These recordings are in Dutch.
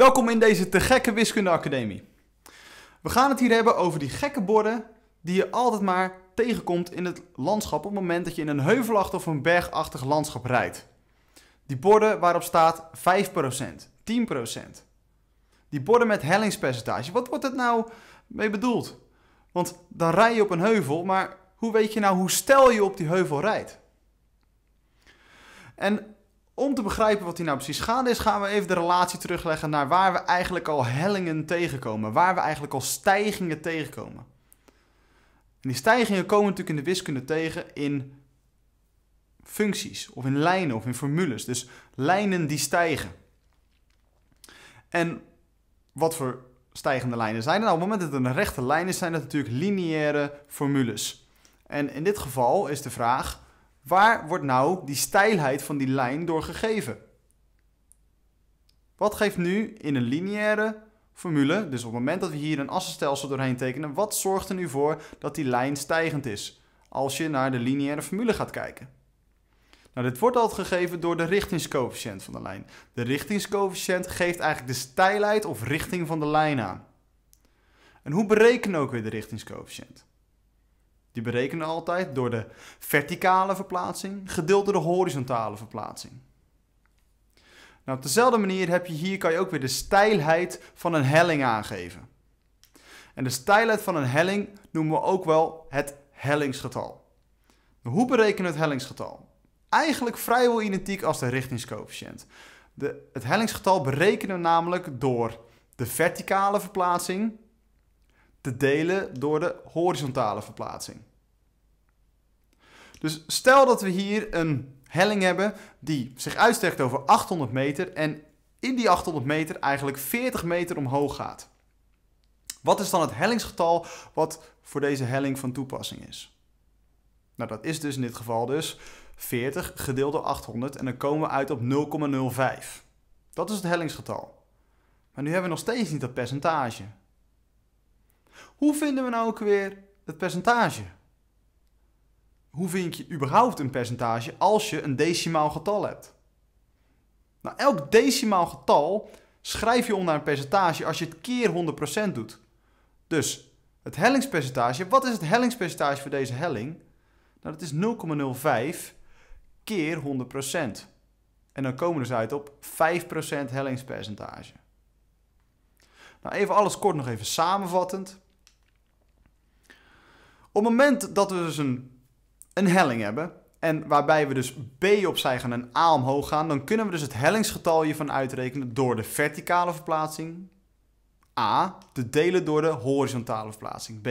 Welkom in deze te gekke wiskundeacademie. We gaan het hier hebben over die gekke borden die je altijd maar tegenkomt in het landschap op het moment dat je in een heuvelachtig of een bergachtig landschap rijdt. Die borden waarop staat 5%, 10%. Die borden met hellingspercentage, wat wordt het nou mee bedoeld? Want dan rij je op een heuvel, maar hoe weet je nou hoe stel je op die heuvel rijdt? En om te begrijpen wat die nou precies gaande is, gaan we even de relatie terugleggen naar waar we eigenlijk al hellingen tegenkomen. Waar we eigenlijk al stijgingen tegenkomen. En die stijgingen komen natuurlijk in de wiskunde tegen in functies, of in lijnen, of in formules. Dus lijnen die stijgen. En wat voor stijgende lijnen zijn er? Nou, op het moment dat het een rechte lijn is, zijn dat natuurlijk lineaire formules. En in dit geval is de vraag Waar wordt nou die stijlheid van die lijn door gegeven? Wat geeft nu in een lineaire formule, dus op het moment dat we hier een assenstelsel doorheen tekenen, wat zorgt er nu voor dat die lijn stijgend is als je naar de lineaire formule gaat kijken? Nou, dit wordt altijd gegeven door de richtingscoëfficiënt van de lijn. De richtingscoëfficiënt geeft eigenlijk de stijlheid of richting van de lijn aan. En hoe berekenen we ook weer de richtingscoëfficiënt? Die berekenen altijd door de verticale verplaatsing gedeeld door de horizontale verplaatsing. Nou, op dezelfde manier heb je hier kan je ook weer de steilheid van een helling aangeven. En de steilheid van een helling noemen we ook wel het hellingsgetal. Nou, hoe berekenen we het hellingsgetal? Eigenlijk vrijwel identiek als de richtingscoëfficiënt. De, het hellingsgetal berekenen we namelijk door de verticale verplaatsing te delen door de horizontale verplaatsing. Dus stel dat we hier een helling hebben die zich uitstrekt over 800 meter en in die 800 meter eigenlijk 40 meter omhoog gaat. Wat is dan het hellingsgetal wat voor deze helling van toepassing is? Nou, dat is dus in dit geval dus 40 gedeeld door 800 en dan komen we uit op 0,05. Dat is het hellingsgetal. Maar nu hebben we nog steeds niet dat percentage. Hoe vinden we nou ook weer het percentage? Hoe vind je überhaupt een percentage als je een decimaal getal hebt? Nou, elk decimaal getal schrijf je onder een percentage als je het keer 100% doet. Dus het hellingspercentage, wat is het hellingspercentage voor deze helling? Nou, dat is 0,05 keer 100%. En dan komen we dus uit op 5% hellingspercentage. Nou, even alles kort nog even samenvattend. Op het moment dat we dus een, een helling hebben, en waarbij we dus B opzij gaan en A omhoog gaan, dan kunnen we dus het hellingsgetal hiervan uitrekenen door de verticale verplaatsing A te delen door de horizontale verplaatsing B.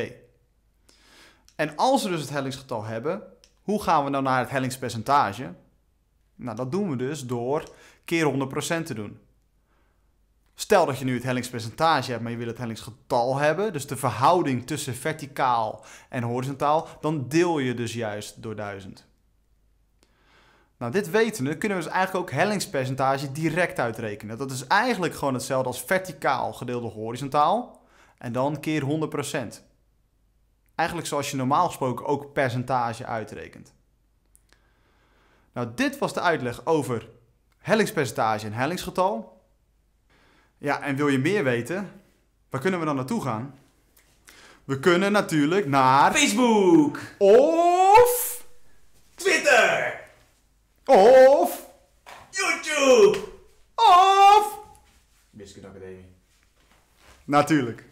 En als we dus het hellingsgetal hebben, hoe gaan we nou naar het hellingspercentage? Nou, dat doen we dus door keer 100% te doen. Stel dat je nu het hellingspercentage hebt, maar je wil het hellingsgetal hebben, dus de verhouding tussen verticaal en horizontaal, dan deel je dus juist door 1000. Nou, dit wetende kunnen we dus eigenlijk ook hellingspercentage direct uitrekenen. Dat is eigenlijk gewoon hetzelfde als verticaal gedeeld door horizontaal en dan keer 100%. Eigenlijk zoals je normaal gesproken ook percentage uitrekent. Nou, dit was de uitleg over hellingspercentage en hellingsgetal. Ja, en wil je meer weten? Waar kunnen we dan naartoe gaan? We kunnen natuurlijk naar Facebook of Twitter of YouTube of Biscuit Academie. Natuurlijk.